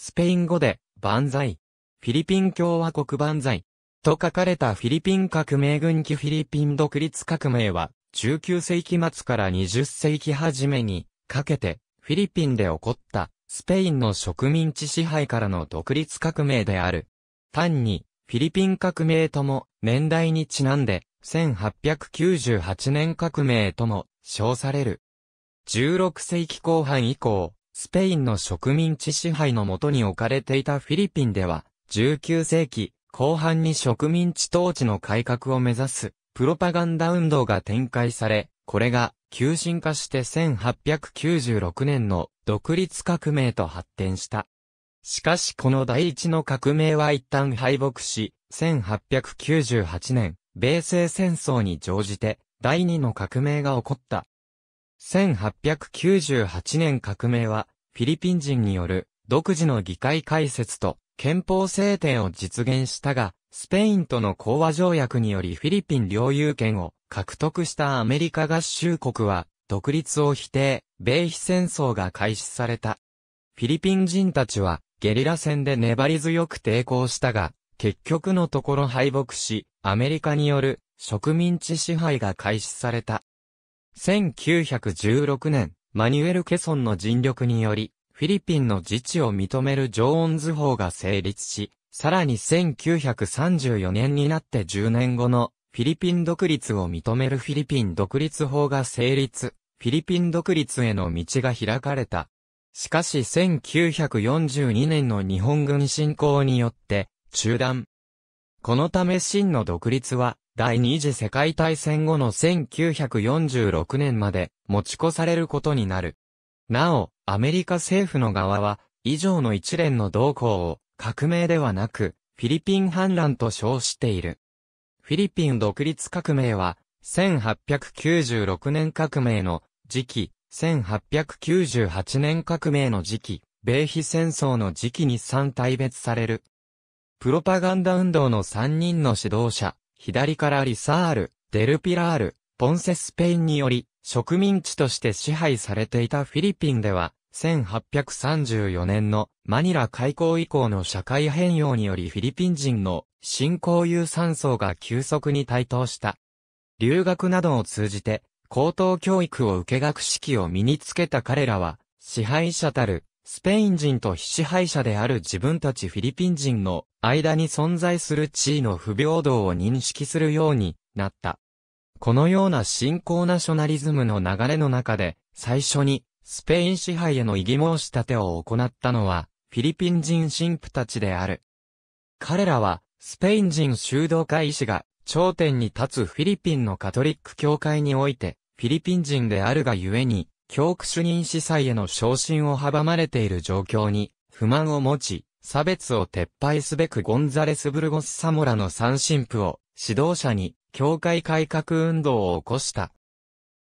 スペイン語で、万歳。フィリピン共和国万歳。と書かれたフィリピン革命軍機フィリピン独立革命は、19世紀末から20世紀初めに、かけて、フィリピンで起こった、スペインの植民地支配からの独立革命である。単に、フィリピン革命とも、年代にちなんで、1898年革命とも、称される。16世紀後半以降、スペインの植民地支配のもとに置かれていたフィリピンでは、19世紀後半に植民地統治の改革を目指すプロパガンダ運動が展開され、これが急進化して1896年の独立革命と発展した。しかしこの第一の革命は一旦敗北し、1898年、米西戦争に乗じて、第二の革命が起こった。1898年革命は、フィリピン人による独自の議会開設と憲法制定を実現したが、スペインとの講和条約によりフィリピン領有権を獲得したアメリカ合衆国は、独立を否定、米非戦争が開始された。フィリピン人たちは、ゲリラ戦で粘り強く抵抗したが、結局のところ敗北し、アメリカによる植民地支配が開始された。1916年、マニュエル・ケソンの尽力により、フィリピンの自治を認めるジョーンズ法が成立し、さらに1934年になって10年後のフィリピン独立を認めるフィリピン独立法が成立、フィリピン独立への道が開かれた。しかし1942年の日本軍侵攻によって中断。このため真の独立は第二次世界大戦後の1946年まで持ち越されることになる。なお、アメリカ政府の側は、以上の一連の動向を革命ではなく、フィリピン反乱と称している。フィリピン独立革命は、1896年革命の時期、1898年革命の時期、米非戦争の時期に3大別される。プロパガンダ運動の3人の指導者、左からリサール、デルピラール、ポンセスペインにより、植民地として支配されていたフィリピンでは、1834年のマニラ開港以降の社会変容によりフィリピン人の新興有産層が急速に台頭した。留学などを通じて高等教育を受け学識を身につけた彼らは支配者たるスペイン人と支配者である自分たちフィリピン人の間に存在する地位の不平等を認識するようになった。このような信仰ナショナリズムの流れの中で、最初にスペイン支配への異議申し立てを行ったのは、フィリピン人神父たちである。彼らは、スペイン人修道会医師が、頂点に立つフィリピンのカトリック教会において、フィリピン人であるがゆえに、教区主任司祭への昇進を阻まれている状況に不満を持ち、差別を撤廃すべくゴンザレス・ブルゴス・サモラの三神父を指導者に教会改革運動を起こした。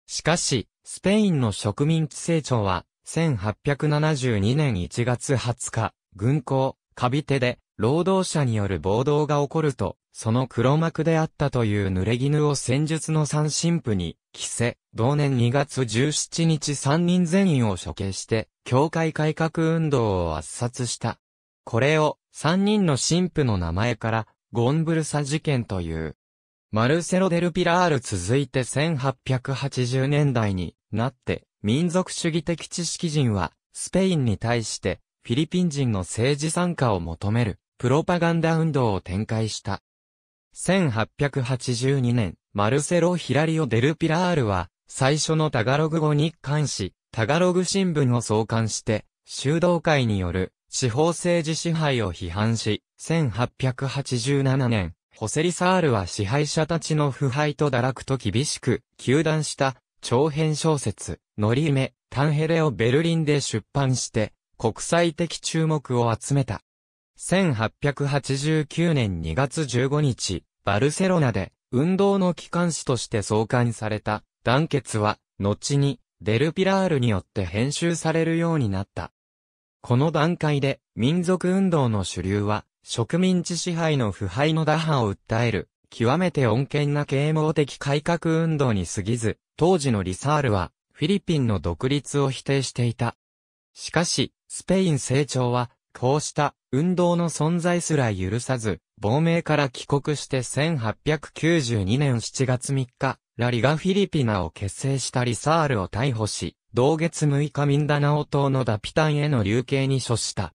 しかし、スペインの植民地成長は1872年1月20日、軍港、カビテで労働者による暴動が起こると、その黒幕であったという濡れ衣を戦術の三神父に、着せ、同年2月17日三人全員を処刑して、教会改革運動を圧殺した。これを、三人の神父の名前から、ゴンブルサ事件という。マルセロ・デル・ピラール続いて1880年代になって、民族主義的知識人は、スペインに対して、フィリピン人の政治参加を求める。プロパガンダ運動を展開した。1882年、マルセロ・ヒラリオ・デルピラールは、最初のタガログ語に関し、タガログ新聞を創刊して、修道会による地方政治支配を批判し、1887年、ホセリサールは支配者たちの腐敗と堕落と厳しく、求断した長編小説、ノリメ、タンヘレをベルリンで出版して、国際的注目を集めた。1889年2月15日、バルセロナで、運動の機関士として創刊された、団結は、後に、デルピラールによって編集されるようになった。この段階で、民族運動の主流は、植民地支配の腐敗の打破を訴える、極めて穏健な啓蒙的改革運動に過ぎず、当時のリサールは、フィリピンの独立を否定していた。しかし、スペイン成長は、こうした運動の存在すら許さず、亡命から帰国して1892年7月3日、ラリガフィリピナを結成したリサールを逮捕し、同月6日ミンダナオ島のダピタンへの流刑に処した。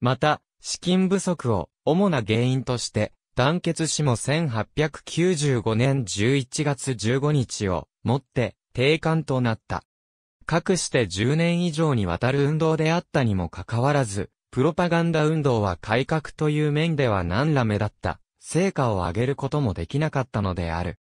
また、資金不足を主な原因として、団結しも1895年11月15日をもって定款となった。かくして10年以上にわたる運動であったにもかかわらず、プロパガンダ運動は改革という面では何ら目だった、成果を上げることもできなかったのである。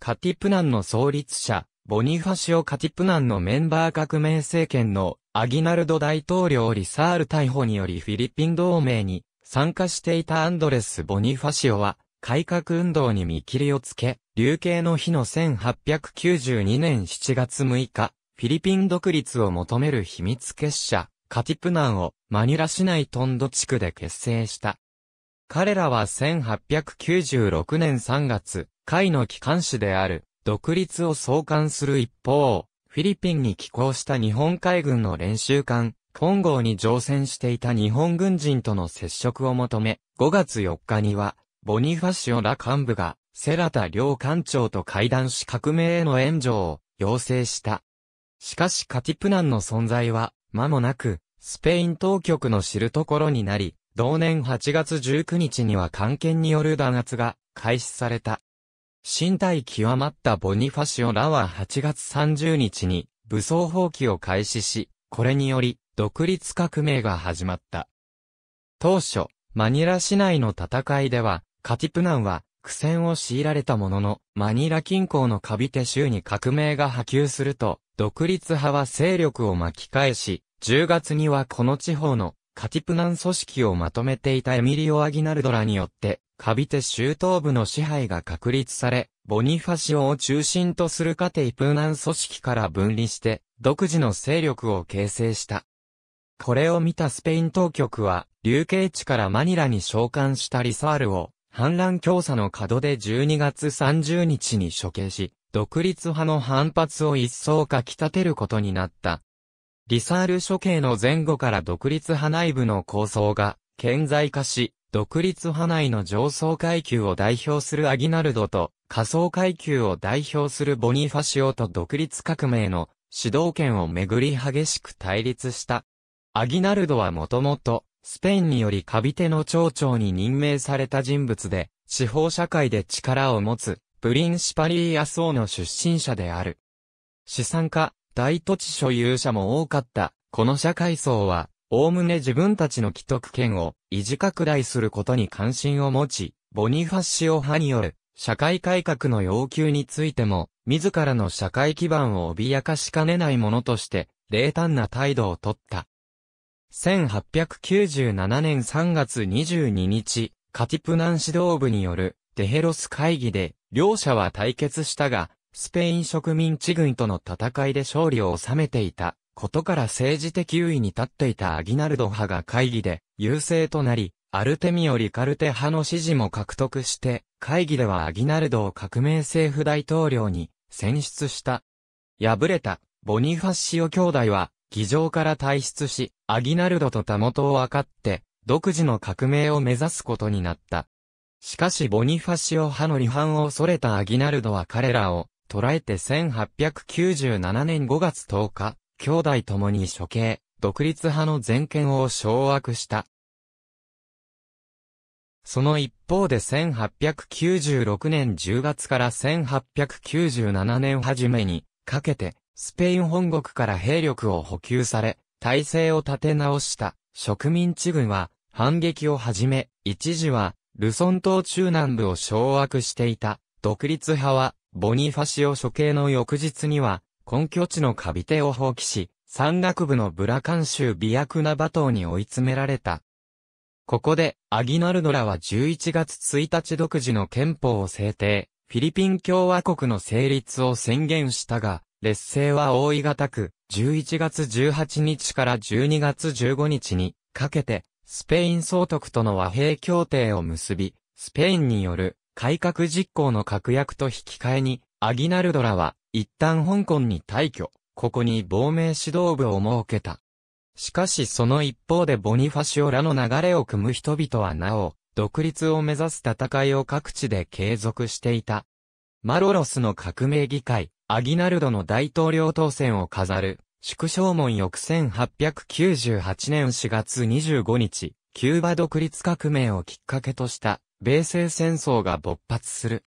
カティプナンの創立者、ボニファシオ・カティプナンのメンバー革命政権のアギナルド大統領リサール逮捕によりフィリピン同盟に参加していたアンドレス・ボニファシオは改革運動に見切りをつけ、流刑の日の1892年7月6日、フィリピン独立を求める秘密結社、カティプナンをマニラ市内トンド地区で結成した。彼らは1896年3月、会の機関紙である独立を創刊する一方、フィリピンに寄港した日本海軍の練習艦、本号に乗船していた日本軍人との接触を求め、5月4日には、ボニファシオら幹部が、セラタ両艦長と会談し革命への援助を要請した。しかしカティプナンの存在は、間もなく、スペイン当局の知るところになり、同年8月19日には官係による弾圧が開始された。身体極まったボニファシオらは8月30日に武装放棄を開始し、これにより独立革命が始まった。当初、マニラ市内の戦いでは、カティプナンは苦戦を強いられたものの、マニラ近郊のカビテ州に革命が波及すると、独立派は勢力を巻き返し、10月にはこの地方のカティプナン組織をまとめていたエミリオ・アギナルドラによって、カビテ州東部の支配が確立され、ボニファシオを中心とするカティプナン組織から分離して、独自の勢力を形成した。これを見たスペイン当局は、流刑地からマニラに召喚したリサールを、反乱教唆の門で12月30日に処刑し、独立派の反発を一層かき立てることになった。リサール処刑の前後から独立派内部の構想が顕在化し、独立派内の上層階級を代表するアギナルドと、下層階級を代表するボニファシオと独立革命の指導権をめぐり激しく対立した。アギナルドはもともと、スペインによりカビテの町長に任命された人物で、司法社会で力を持つ、プリンシパリーアソーの出身者である。資産家、大土地所有者も多かった、この社会層は、おおむね自分たちの既得権を維持拡大することに関心を持ち、ボニファッシオ派による社会改革の要求についても、自らの社会基盤を脅かしかねないものとして、冷淡な態度をとった。1897年3月22日、カティプナン指導部によるデヘロス会議で、両者は対決したが、スペイン植民地軍との戦いで勝利を収めていたことから政治的優位に立っていたアギナルド派が会議で優勢となり、アルテミオ・リカルテ派の支持も獲得して、会議ではアギナルドを革命政府大統領に選出した。敗れたボニファッシオ兄弟は議場から退出し、アギナルドとタモを分かって、独自の革命を目指すことになった。しかしボニファシオ派の離反を恐れたアギナルドは彼らを捕らえて1897年5月10日、兄弟ともに処刑、独立派の全権を掌握した。その一方で1896年10月から1897年初めにかけてスペイン本国から兵力を補給され、体制を立て直した植民地軍は反撃を始め、一時はルソン島中南部を掌握していた独立派はボニファシオ処刑の翌日には根拠地のカビテを放棄し、山岳部のブラカン州ビアクナバ島に追い詰められた。ここで、アギナルドラは11月1日独自の憲法を制定、フィリピン共和国の成立を宣言したが、劣勢は大井型区、11月18日から12月15日にかけて、スペイン総督との和平協定を結び、スペインによる改革実行の確約と引き換えに、アギナルドラは一旦香港に退去、ここに亡命指導部を設けた。しかしその一方でボニファシオらの流れを組む人々はなお、独立を目指す戦いを各地で継続していた。マロロスの革命議会、アギナルドの大統領当選を飾る、縮小門翌1898年4月25日、キューバ独立革命をきっかけとした、米西戦争が勃発する。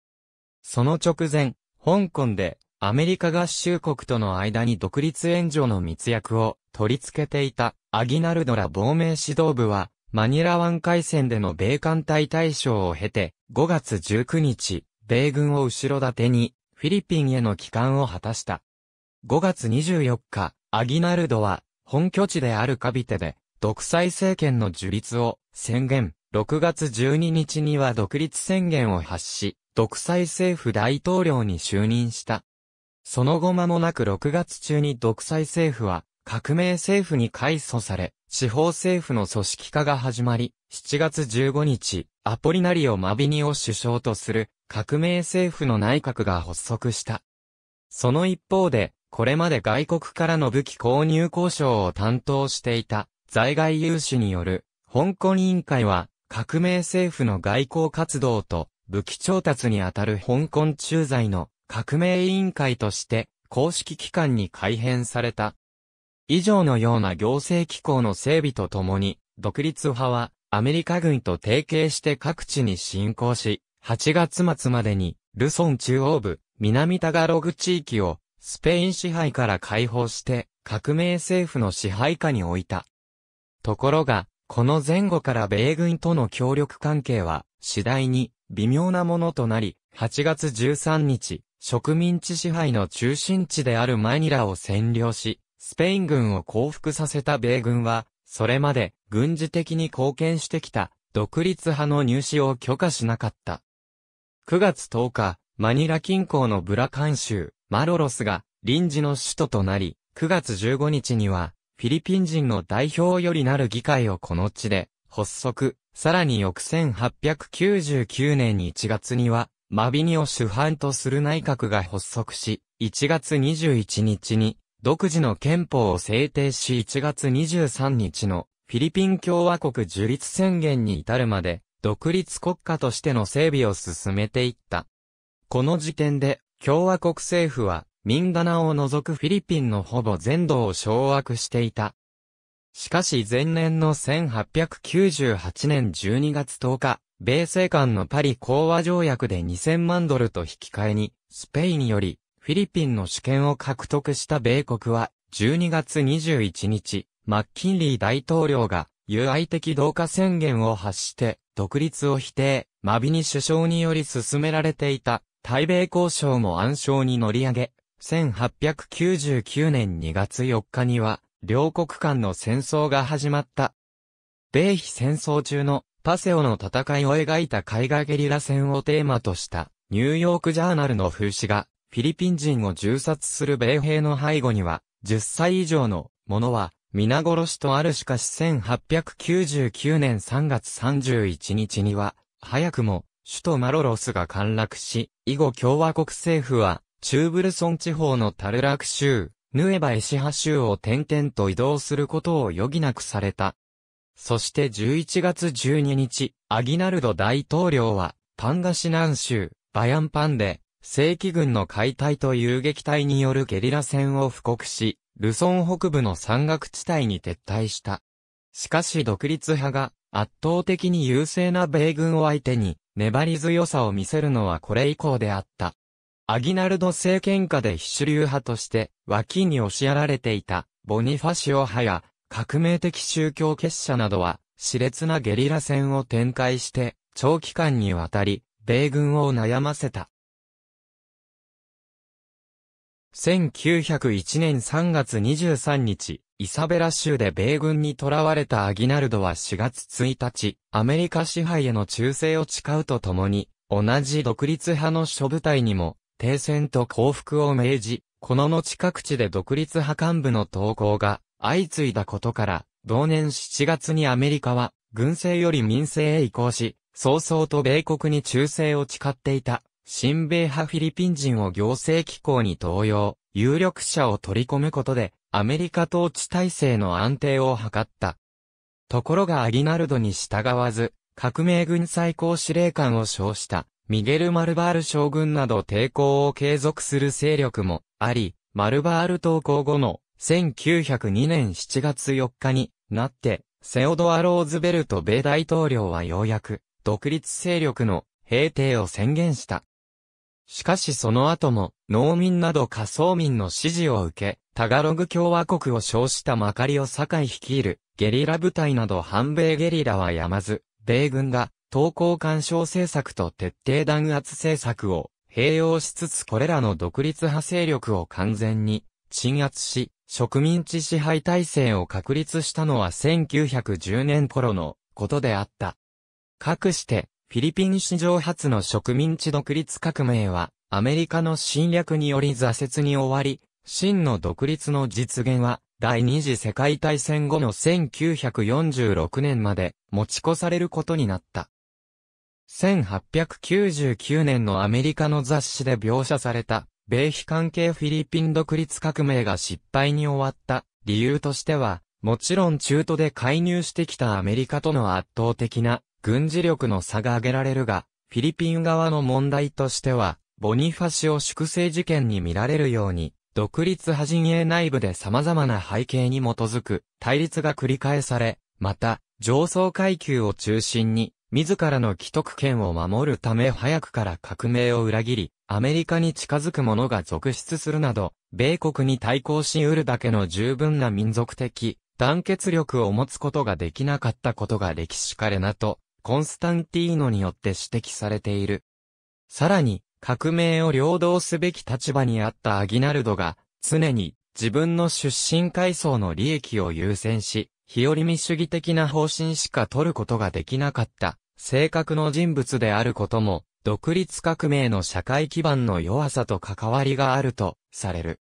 その直前、香港で、アメリカ合衆国との間に独立援助の密約を取り付けていたアギナルドら亡命指導部はマニラ湾海戦での米艦隊大将を経て5月19日、米軍を後ろ盾にフィリピンへの帰還を果たした。5月24日、アギナルドは、本拠地であるカビテで、独裁政権の樹立を宣言。6月12日には独立宣言を発し、独裁政府大統領に就任した。その後間もなく6月中に独裁政府は革命政府に改組され、地方政府の組織化が始まり、7月15日、アポリナリオ・マビニを首相とする革命政府の内閣が発足した。その一方で、これまで外国からの武器購入交渉を担当していた在外有志による香港委員会は革命政府の外交活動と武器調達にあたる香港駐在の革命委員会として公式機関に改編された以上のような行政機構の整備とともに、独立派はアメリカ軍と提携して各地に進行し、8月末までにルソン中央部、南タガログ地域をスペイン支配から解放して革命政府の支配下に置いた。ところが、この前後から米軍との協力関係は次第に微妙なものとなり、8月13日、植民地支配の中心地であるマニラを占領し、スペイン軍を降伏させた米軍は、それまで軍事的に貢献してきた独立派の入試を許可しなかった。9月10日、マニラ近郊のブラカン州、マロロスが臨時の首都となり、9月15日には、フィリピン人の代表よりなる議会をこの地で発足、さらに翌1899年1月には、マビニを主犯とする内閣が発足し、1月21日に独自の憲法を制定し1月23日のフィリピン共和国樹立宣言に至るまで、独立国家としての整備を進めていった。この時点で、共和国政府は、ミンダナを除くフィリピンのほぼ全土を掌握していた。しかし前年の1898年12月10日、米政官のパリ講和条約で2000万ドルと引き換えに、スペインよりフィリピンの主権を獲得した米国は、12月21日、マッキンリー大統領が、友愛的同化宣言を発して、独立を否定、マビニ首相により進められていた、対米交渉も暗礁に乗り上げ、1899年2月4日には、両国間の戦争が始まった。米非戦争中のパセオの戦いを描いた絵画ゲリラ戦をテーマとした、ニューヨークジャーナルの風刺画、フィリピン人を銃殺する米兵の背後には、10歳以上の者は、皆殺しとあるしかし1899年3月31日には、早くも、首都マロロスが陥落し、以後共和国政府は、中ブルソン地方のタルラク州、ヌエバエシハ州を転々と移動することを余儀なくされた。そして11月12日、アギナルド大統領は、パンガシナン州、バヤンパンで、正規軍の解体と遊撃隊によるゲリラ戦を布告し、ルソン北部の山岳地帯に撤退した。しかし独立派が圧倒的に優勢な米軍を相手に粘り強さを見せるのはこれ以降であった。アギナルド政権下で必主流派として脇に押しやられていたボニファシオ派や革命的宗教結社などは熾烈なゲリラ戦を展開して長期間にわたり米軍を悩ませた。1901年3月23日、イサベラ州で米軍に囚われたアギナルドは4月1日、アメリカ支配への忠誠を誓うとともに、同じ独立派の諸部隊にも、停戦と降伏を命じ、この後各地で独立派幹部の投稿が相次いだことから、同年7月にアメリカは、軍政より民政へ移行し、早々と米国に忠誠を誓っていた親米派フィリピン人を行政機構に登用、有力者を取り込むことで、アメリカ統治体制の安定を図った。ところがアギナルドに従わず、革命軍最高司令官を称した、ミゲル・マルバール将軍など抵抗を継続する勢力もあり、マルバール投降後の1902年7月4日になって、セオドア・ローズベルト米大統領はようやく、独立勢力の平定を宣言した。しかしその後も、農民など仮想民の支持を受け、タガログ共和国を称したマカリオ境率いる、ゲリラ部隊など反米ゲリラはやまず、米軍が、投降干渉政策と徹底弾圧政策を、併用しつつこれらの独立派勢力を完全に、鎮圧し、植民地支配体制を確立したのは1910年頃のことであった。かくして、フィリピン史上初の植民地独立革命は、アメリカの侵略により挫折に終わり、真の独立の実現は、第二次世界大戦後の1946年まで持ち越されることになった。1899年のアメリカの雑誌で描写された、米非関係フィリピン独立革命が失敗に終わった理由としては、もちろん中途で介入してきたアメリカとの圧倒的な軍事力の差が挙げられるが、フィリピン側の問題としては、ボニファシオ粛清事件に見られるように、独立派陣営内部で様々な背景に基づく対立が繰り返され、また、上層階級を中心に、自らの既得権を守るため早くから革命を裏切り、アメリカに近づく者が続出するなど、米国に対抗し得るだけの十分な民族的団結力を持つことができなかったことが歴史カレなとコンスタンティーノによって指摘されている。さらに、革命を領導すべき立場にあったアギナルドが、常に自分の出身階層の利益を優先し、日和見主義的な方針しか取ることができなかった、性格の人物であることも、独立革命の社会基盤の弱さと関わりがあると、される。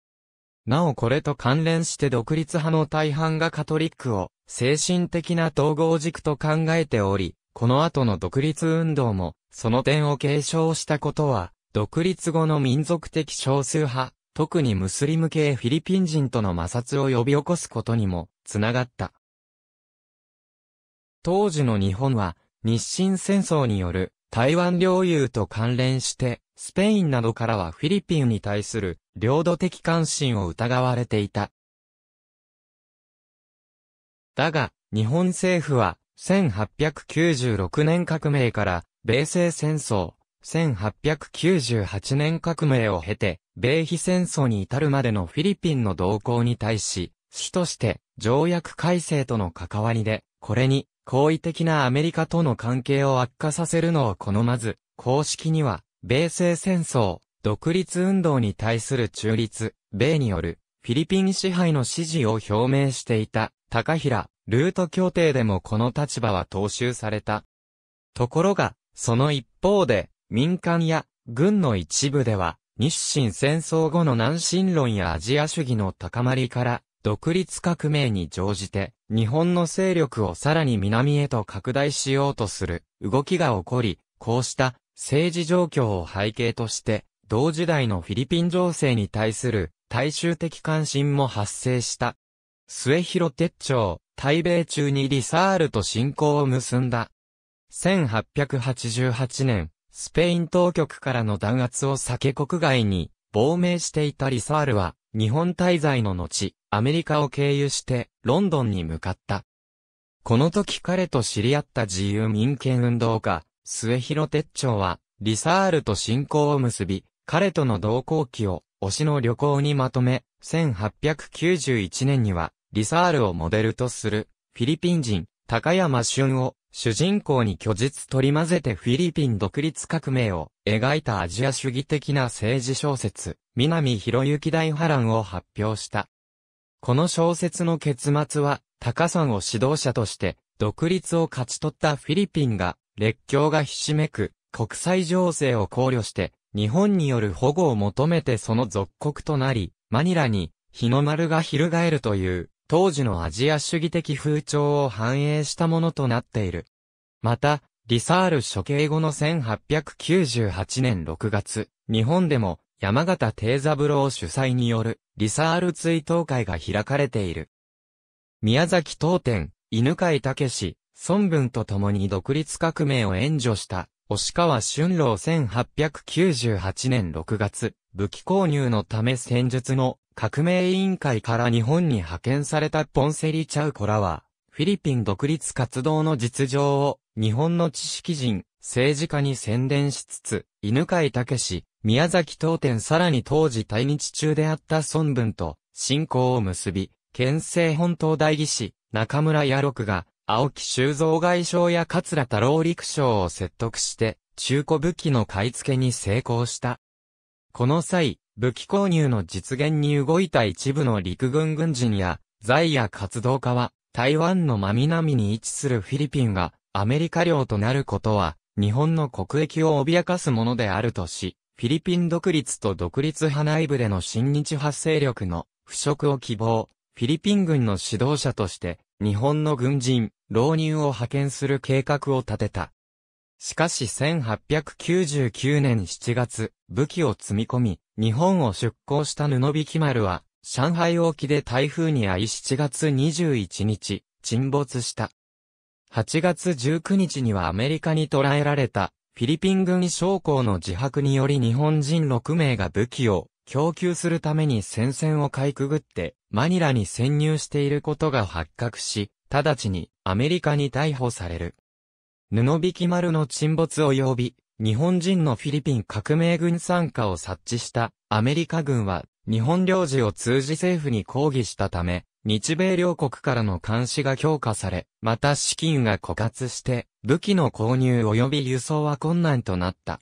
なおこれと関連して独立派の大半がカトリックを精神的な統合軸と考えており、この後の独立運動も、その点を継承したことは、独立後の民族的少数派、特にムスリム系フィリピン人との摩擦を呼び起こすことにも、つながった。当時の日本は、日清戦争による台湾領有と関連して、スペインなどからはフィリピンに対する領土的関心を疑われていた。だが、日本政府は1896年革命から米西戦争、1898年革命を経て、米非戦争に至るまでのフィリピンの動向に対し、主として条約改正との関わりで、これに好意的なアメリカとの関係を悪化させるのを好まず、公式には、米西戦争、独立運動に対する中立、米によるフィリピン支配の支持を表明していた高平ルート協定でもこの立場は踏襲された。ところが、その一方で、民間や軍の一部では、日清戦争後の南進論やアジア主義の高まりから、独立革命に乗じて、日本の勢力をさらに南へと拡大しようとする動きが起こり、こうした政治状況を背景として、同時代のフィリピン情勢に対する大衆的関心も発生した。末広鉄長、対米中にリサールと信仰を結んだ。1888年、スペイン当局からの弾圧を避け国外に亡命していたリサールは、日本滞在の後、アメリカを経由して、ロンドンに向かった。この時彼と知り合った自由民権運動家、末広鉄長は、リサールと信仰を結び、彼との同行期を、推しの旅行にまとめ、1891年には、リサールをモデルとする、フィリピン人、高山俊を、主人公に虚実取り混ぜてフィリピン独立革命を描いたアジア主義的な政治小説、南博之大波乱を発表した。この小説の結末は、高さんを指導者として、独立を勝ち取ったフィリピンが、列強がひしめく、国際情勢を考慮して、日本による保護を求めてその属国となり、マニラに、日の丸が翻るという、当時のアジア主義的風潮を反映したものとなっている。また、リサール処刑後の1898年6月、日本でも山形定三郎主催によるリサール追悼会が開かれている。宮崎東店、犬飼武、孫文と共に独立革命を援助した押川春郎1898年6月、武器購入のため戦術の革命委員会から日本に派遣されたポンセリ・チャウコラは、フィリピン独立活動の実情を日本の知識人、政治家に宣伝しつつ、犬飼武宮崎東店さらに当時対日中であった孫文と、信仰を結び、県政本島大義士、中村野六が、青木修造外相や桂太郎陸将を説得して、中古武器の買い付けに成功した。この際、武器購入の実現に動いた一部の陸軍軍人や、在野活動家は、台湾の真南に位置するフィリピンが、アメリカ領となることは、日本の国益を脅かすものであるとし、フィリピン独立と独立派内部での新日発生力の腐食を希望、フィリピン軍の指導者として、日本の軍人、浪人を派遣する計画を立てた。しかし1899年7月、武器を積み込み、日本を出港した布引丸は、上海沖で台風に遭い7月21日、沈没した。8月19日にはアメリカに捕らえられた、フィリピン軍将校の自白により日本人6名が武器を供給するために戦線をかいくぐって、マニラに潜入していることが発覚し、直ちにアメリカに逮捕される。布引丸の沈没及び、日本人のフィリピン革命軍参加を察知したアメリカ軍は日本領事を通じ政府に抗議したため、日米両国からの監視が強化され、また資金が枯渇して武器の購入及び輸送は困難となった。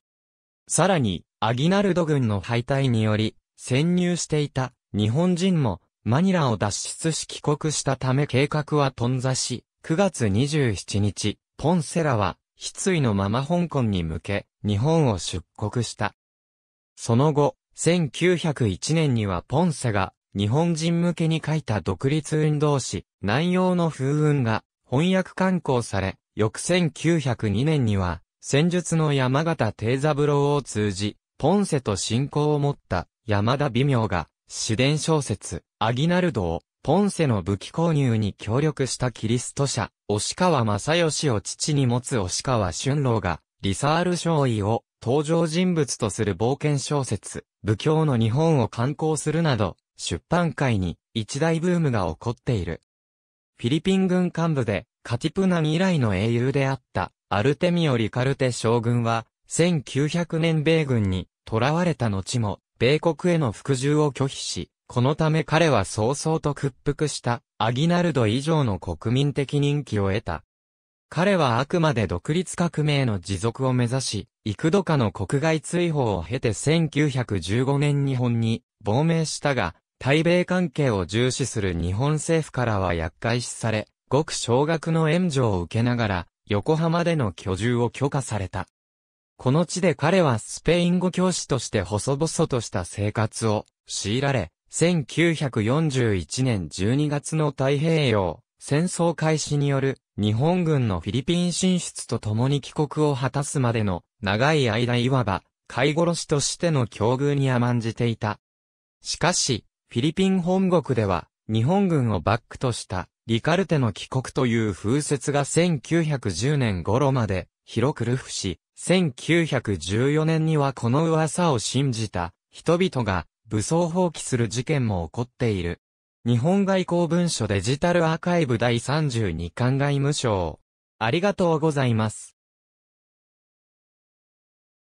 さらに、アギナルド軍の敗退により、潜入していた日本人もマニラを脱出し帰国したため計画は頓挫し、9月27日、ポンセラは、失意のまま香港に向け、日本を出国した。その後、1901年にはポンセが、日本人向けに書いた独立運動誌、南洋の風雲が、翻訳刊行され、翌1902年には、戦術の山形定三郎を通じ、ポンセと信仰を持った山田微妙が、自伝小説、アギナルドを、ポンセの武器購入に協力したキリスト者、押川正義を父に持つ押川春郎が、リサール少尉を登場人物とする冒険小説、武教の日本を刊行するなど、出版界に一大ブームが起こっている。フィリピン軍幹部で、カティプナ以来の英雄であった、アルテミオ・リカルテ将軍は、1900年米軍に囚われた後も、米国への服従を拒否し、このため彼は早々と屈服した、アギナルド以上の国民的人気を得た。彼はあくまで独立革命の持続を目指し、幾度かの国外追放を経て1915年日本に亡命したが、対米関係を重視する日本政府からは厄介視され、ごく少額の援助を受けながら、横浜での居住を許可された。この地で彼はスペイン語教師として細々とした生活を強いられ、1941年12月の太平洋戦争開始による日本軍のフィリピン進出とともに帰国を果たすまでの長い間いわば飼い殺しとしての境遇に甘んじていた。しかし、フィリピン本国では日本軍をバックとしたリカルテの帰国という風説が1910年頃まで広くルフし、1914年にはこの噂を信じた人々が武装放棄する事件も起こっている。日本外交文書デジタルアーカイブ第32巻外務省。ありがとうございます。